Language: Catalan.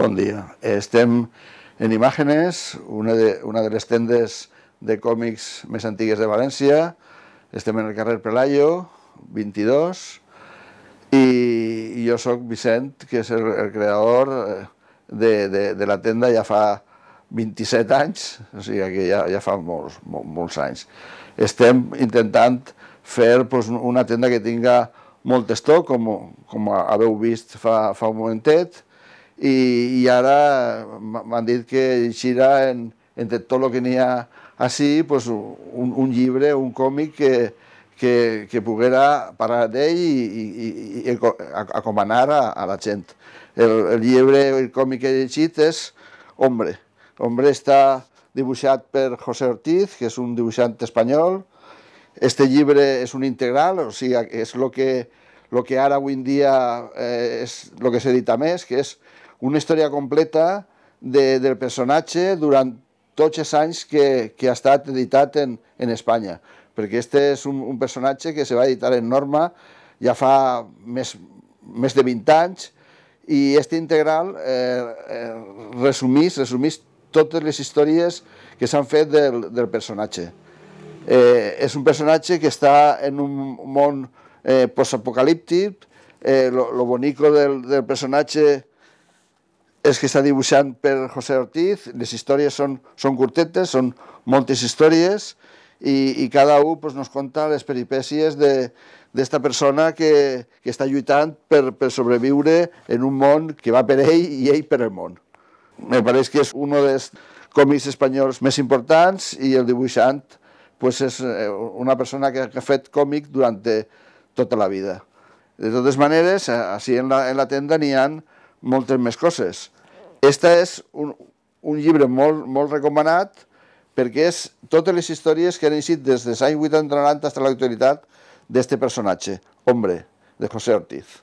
Bon dia. Estem en Imàgenes, una de, una de les tendes de còmics més antigues de València. Estem en el carrer Pelayo, 22, i jo sóc Vicent, que és el, el creador eh, de, de, de la tenda ja fa 27 anys, o sigui que ja, ja fa molts, mol, molts anys. Estem intentant fer pues, una tenda que tinga molt estoc, com, com haveu vist fa, fa un momentet, i, i ara m'han dit que eixirà en, entre tot el que n'hi ha així pues, un, un llibre, un còmic que, que, que poguera parlar d'ell i, i, i, i acomanar a, a la gent. El, el llibre, el còmic que he llegit és Hombre. Hombre està dibuixat per José Ortiz, que és un dibuixant espanyol. Este llibre és un integral, o sigui, és el que, lo que ara avui en dia eh, és el que s'edita més, que és una història completa de, del personatge durant tots els anys que, que ha estat editat en, en Espanya, perquè este és un, un personatge que se va editar en Norma ja fa més, més de 20 anys i este integral eh, eh, resumís totes les històries que s'han fet del, del personatge. Eh, és un personatge que està en un món eh, postapocalíptic, eh, lo, lo bonico del, del personatge és que està dibuixant per José Ortiz, les històries són, són curtetes, són moltes històries, i, i cada un pues, nos conta les peripècies d'esta de, persona que, que està lluitant per, per sobreviure en un món que va per ell i ell per el món. Me pareix que és un dels còmics espanyols més importants i el dibuixant pues, és eh, una persona que, que ha fet còmic durant tota la vida. De totes maneres, així en la, en la tenda n'hi ha moltes més coses. Esta és un, un llibre molt, molt recomanat perquè és totes les històries que han eixit des dels anys 80-90 fins a l'actualitat d'este personatge, Hombre, de José Ortiz.